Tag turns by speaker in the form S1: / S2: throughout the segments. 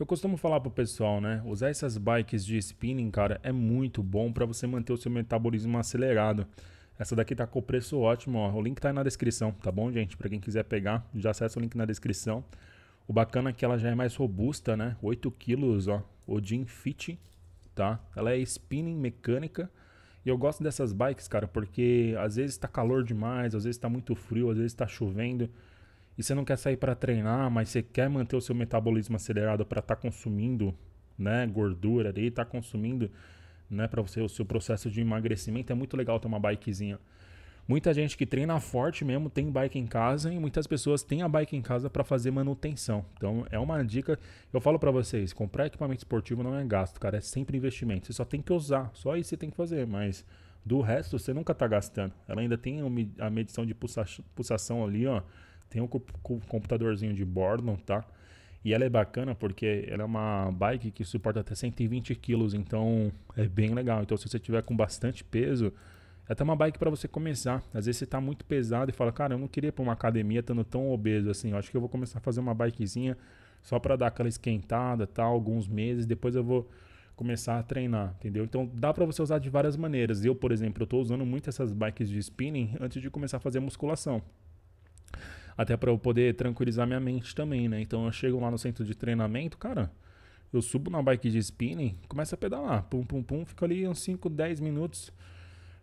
S1: Eu costumo falar pro pessoal, né? Usar essas bikes de spinning, cara, é muito bom para você manter o seu metabolismo acelerado. Essa daqui tá com preço ótimo, ó. O link tá aí na descrição, tá bom, gente? Para quem quiser pegar, já acessa o link na descrição. O bacana é que ela já é mais robusta, né? 8 kg, ó. Odin Fit, tá? Ela é spinning mecânica. E eu gosto dessas bikes, cara, porque às vezes tá calor demais, às vezes tá muito frio, às vezes tá chovendo e você não quer sair para treinar, mas você quer manter o seu metabolismo acelerado para estar tá consumindo, né, gordura ali, estar tá consumindo, né, para você o seu processo de emagrecimento, é muito legal ter uma bikezinha. Muita gente que treina forte mesmo tem bike em casa e muitas pessoas têm a bike em casa para fazer manutenção. Então é uma dica, eu falo para vocês, comprar equipamento esportivo não é gasto, cara, é sempre investimento. Você só tem que usar, só isso você tem que fazer, mas do resto você nunca tá gastando. Ela ainda tem a medição de pulsação ali, ó, tem um computadorzinho de bordo, tá? E ela é bacana porque ela é uma bike que suporta até 120 quilos, então é bem legal. Então se você tiver com bastante peso, é até uma bike para você começar. Às vezes você tá muito pesado e fala: "Cara, eu não queria ir para uma academia estando tão obeso assim. Eu acho que eu vou começar a fazer uma bikezinha só para dar aquela esquentada, tal, tá? alguns meses, depois eu vou começar a treinar, entendeu? Então dá para você usar de várias maneiras. Eu, por exemplo, eu tô usando muito essas bikes de spinning antes de começar a fazer musculação. Até para eu poder tranquilizar minha mente também, né? Então eu chego lá no centro de treinamento, cara, eu subo na bike de spinning, começo a pedalar, pum, pum, pum, fico ali uns 5, 10 minutos,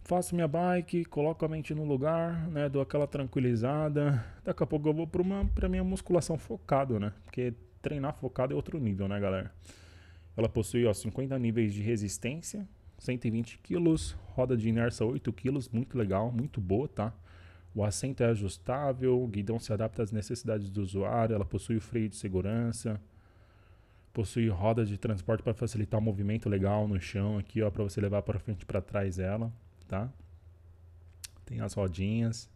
S1: faço minha bike, coloco a mente no lugar, né? Dou aquela tranquilizada. Daqui a pouco eu vou para uma, pra minha musculação focado, né? Porque treinar focado é outro nível, né, galera? Ela possui ó, 50 níveis de resistência, 120 quilos, roda de inércia 8 quilos, muito legal, muito boa, tá? O assento é ajustável, o guidão se adapta às necessidades do usuário, ela possui o freio de segurança, possui roda de transporte para facilitar o movimento legal no chão aqui, ó, para você levar para frente e para trás ela, tá? Tem as rodinhas.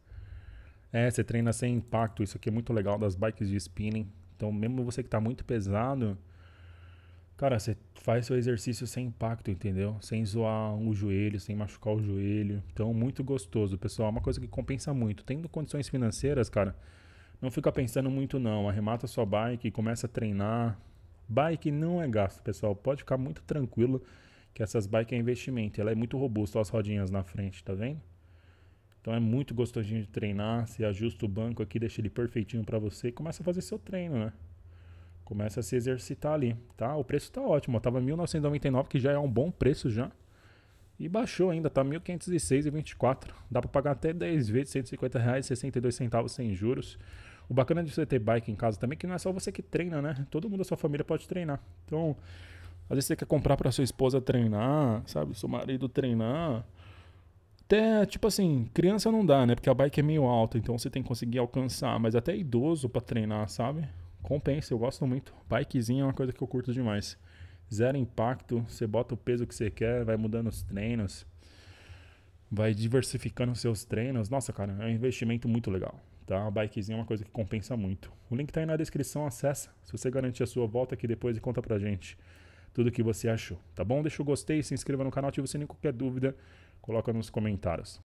S1: É, você treina sem impacto, isso aqui é muito legal das bikes de spinning. Então, mesmo você que está muito pesado, Cara, você faz seu exercício sem impacto, entendeu? Sem zoar o joelho, sem machucar o joelho. Então, muito gostoso, pessoal. É uma coisa que compensa muito. Tendo condições financeiras, cara, não fica pensando muito, não. Arremata sua bike, começa a treinar. Bike não é gasto, pessoal. Pode ficar muito tranquilo que essas bikes é investimento. Ela é muito robusta, as rodinhas na frente, tá vendo? Então é muito gostosinho de treinar. Você ajusta o banco aqui, deixa ele perfeitinho para você e começa a fazer seu treino, né? Começa a se exercitar ali, tá? O preço tá ótimo, ó, tava 1999, que já é um bom preço já. E baixou ainda, tá 1506,24. Dá para pagar até 10 vezes R$ 150,62 sem juros. O bacana de você ter bike em casa também é que não é só você que treina, né? Todo mundo da sua família pode treinar. Então, às vezes você quer comprar para sua esposa treinar, sabe? Seu marido treinar. Até, tipo assim, criança não dá, né? Porque a bike é meio alta, então você tem que conseguir alcançar. Mas até idoso para treinar, sabe? compensa, eu gosto muito. Bikezinha é uma coisa que eu curto demais. Zero impacto, você bota o peso que você quer, vai mudando os treinos, vai diversificando os seus treinos. Nossa, cara, é um investimento muito legal. Tá? A bikezinha é uma coisa que compensa muito. O link tá aí na descrição, acessa. Se você garantir a sua, volta aqui depois e conta pra gente tudo o que você achou, tá bom? Deixa o gostei, se inscreva no canal, se você tem qualquer dúvida, coloca nos comentários.